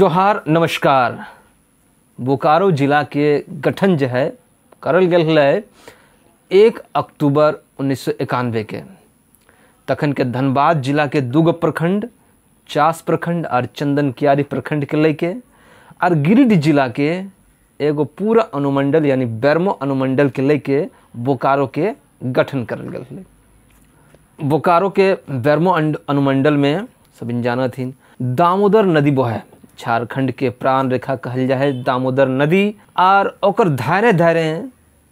जोहार नमस्कार बोकारो जिला के गठन जो है करल गल है एक अक्टूबर उन्नीस के तखन के धनबाद जिला के दूगो प्रखंड चास प्रखंड और चंदन कियारी प्रखंड के लेके और गिरिड जिला के एगो पूरा अनुमंडल यानी बैरमो अनुमंडल के लेके बोकारो के गठन करल गल है बोकारो के बैरमो अनुमंडल में सब जाना थी दामोदर नदी बोहे झारखंड के प्राण रेखा कहल जाए दामोदर नदी आर और धारे धारे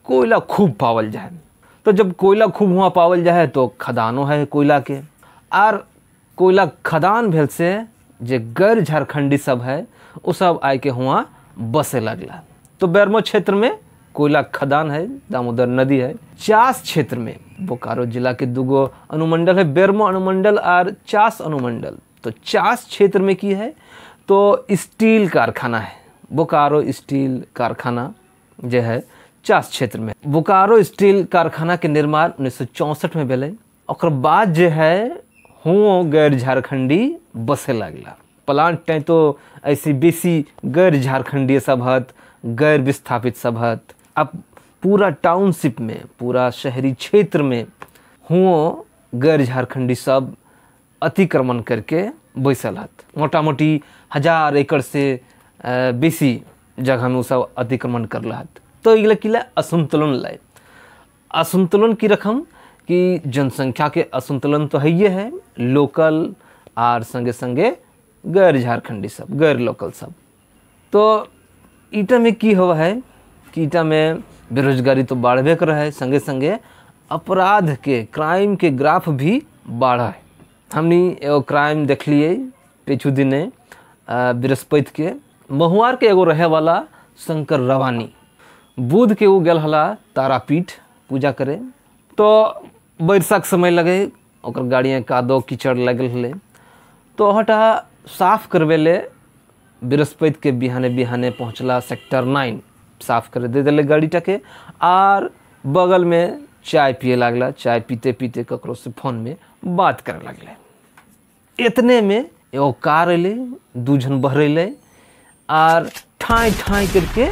कोयला खूब पावल जाए तो जब कोयला खूब हुआ पावल जाए तो खदानो है कोयला के आर कोयला खदान भेल से जे गैर झारखंडी सब है वो सब आय के हुआ बसे लगला तो बैरमो क्षेत्र में कोयला खदान है दामोदर नदी है चास क्षेत्र में बोकारो जिला के दूगो अनुमंडल है बेरमो अनुमंडल और चास अनुमंडल तो चास क्षेत्र में की है तो स्टील कारखाना है बोकारो स्टील कारखाना जो है चास क्षेत्र में बोकारो स्टील कारखाना के निर्माण उन्नीस सौ चौंसठ में भेल और बाद जो है हुओ गैर झारखंडी बसे लगला प्लांट टें तो ऐसी बेसी गैर झारखंडीय सभत गैर विस्थापित सभत अब पूरा टाउनशिप में पूरा शहरी क्षेत्र में हुओ गैर झारखंडी सब अतिक्रमण करके बैसल हत मोटामोटी हजार एकड़ से बेसी जगह में सब अतिक्रमण कर हत तो ये कि असंतुलन लाए असंतुलन की रखम कि जनसंख्या के असंतुलन तो है है लोकल आर संगे संगे गैर झारखंडी सब गैर लोकल सब तो ईटा में की हुआ है कि ईटा में बेरोजगारी तो बढ़बे कर है संगे संगे अपराध के क्राइम के ग्राफ भी बढ़ा है हमनी एगो क्राइम देखलिए पिछू दिने बृहस्पति के महुआर के एगो रहे वाला शंकर रवानी बुध के वो गल हला तारापीठ पूजा करे तो बरसाक समय लगे और गाड़ियाँ कादो कीचड़ लगल हल तो हटा साफ करवे ले बृहस्पति के बिहाने बिहाने पहुँचला सेक्टर नाइन साफ कर दे दिले गाड़ी के आर बगल में चाय पिए लगला चाय पीते पीते ककरो से फोन में बात करे लगले इतने में एगो कार अलै दू जन बहरैलै आर ठाँ ठाँ करके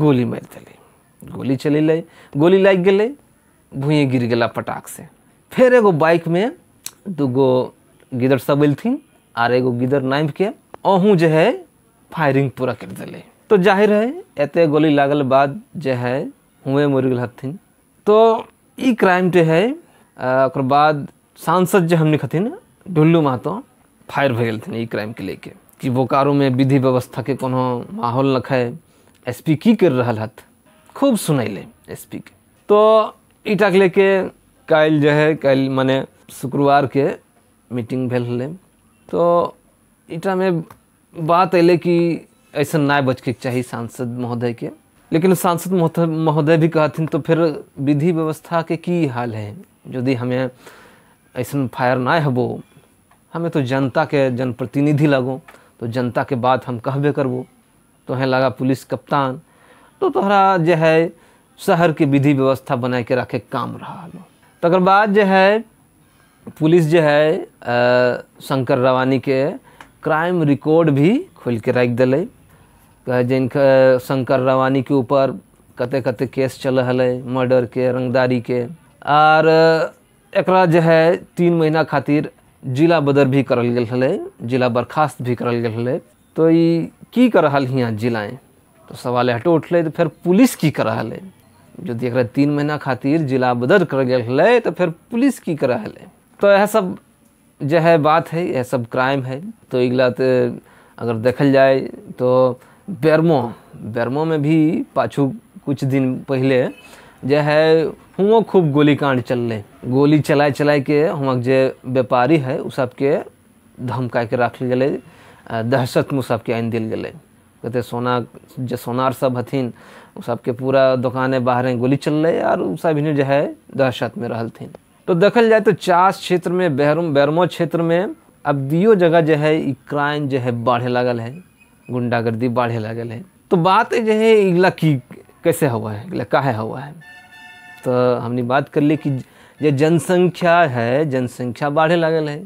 गोली मारि दिल गोली चल गोली लग गए भूए गिर गेला पटाख से फिर एगो बाइक में दूगो गिदर सब अयलथिन आर एगो गिदड़ के अहू जो है फायरिंग पूरा कर दिले तो जाहिर है एत गोली लागल बाद जो है हुए मर गल हथिन तो क्राइम जो है और बाद सांसद जो हमने हथिन डुल्लू मातो फायर भेल थे क्राइम के लेके कि बोकारो में विधि व्यवस्था के कोनो माहौल न खाए एस पी की कर रहा हथ खूब सुनैले एस पी के तो इटा के लेके कल जो है कल मने शुक्रवार के मीटिंग भेल हल तो इटा में बात अल कि ऐसा ना बच के चाहिए सांसद महोदय के लेकिन सांसद महोदय भी कहथिन तो फिर विधि व्यवस्था के की हाल है यदि हमें ऐसा फायर ना हबो हमें तो जनता के जनप्रतिनिधि लगो तो जनता के बात हम कहबे करबो तोहें लगा पुलिस कप्तान तो तोहरा जो है शहर के विधि व्यवस्था बना के रखे काम रहा तकर तो बाद जो है पुलिस जो है शंकर रवानी के क्राइम रिकॉर्ड भी खोल के रख दिल जिनका शंकर रवानी के ऊपर कते कते केस चल हल मर्डर के रंगदारी के और एक जो है तीन महीना खातिर जिला बदर भी करल गल हले जिला बर्खास्त भी करल गल हले तो ये की कर रहा हियाँ जिलाएँ तो सवाल हटो उठल तो फिर पुलिस की कर रहा है जो देख रहे तीन महीना खातिर जिला बदर कर गल हले तो फिर पुलिस की कर रहा है तो यह सब जो है बात है यह सब क्राइम है तो इगला अगर देखल जाए तो बेरमो बेरमो में भी पाछू कुछ दिन पहले जो है हुआ खूब गोलीकांड चलले गोली चलाए चलाए के हुआक जे व्यापारी है उस सबके धमका के रख गए दहशत में सबके आन दिल गए कहते सोना जो सोनार सब हथिन उस सबके पूरा दुकाने बाहर गोली चलले और उस सब जो है दहशत में थी तो देखल जाए तो चास क्षेत्र में बहरुम बैरमो क्षेत्र में अब दियो जगह जो है क्राइम जो है बढ़े लगल है गुंडागर्दी बढ़े लगल है तो बात जो है इगला की कैसे हुआ है इगला काहे हुआ है तो हमने बात कर ली कि जो जनसंख्या है जनसंख्या बढ़े लागल है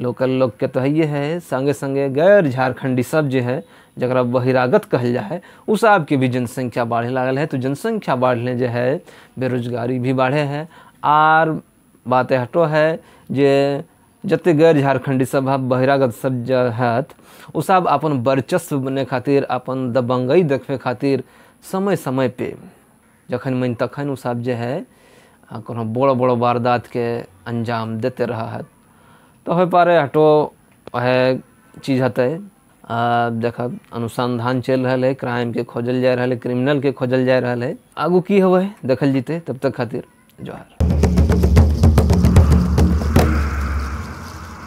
लोकल लोग के तो ये है संगे संगे गैर झारखंडी सब जो है जरा बहिरागत कहल जा है उ सब के भी जनसंख्या बढ़े लागल है तो जनसंख्या बढ़ने जो है बेरोजगारी भी बढ़े है आर बात हटो है जे जते गैर झारखंडी सब आप बहिरागत सब जो है सब अपन वर्चस्व बने खातिर अपन दबंगई देखे खातिर समय समय पे जखन मन तखन ओसभ जो है को बड़ो बड़ो के अंजाम देते रह हत तो हो पारे हटो वह चीज़ हत देख अनुसंधान चल रहा है क्राइम के खोजल जा रहा है क्रिमिनल के खोजल जा रहा है आगू की हो देखल जीते तब तक खातिर जोहर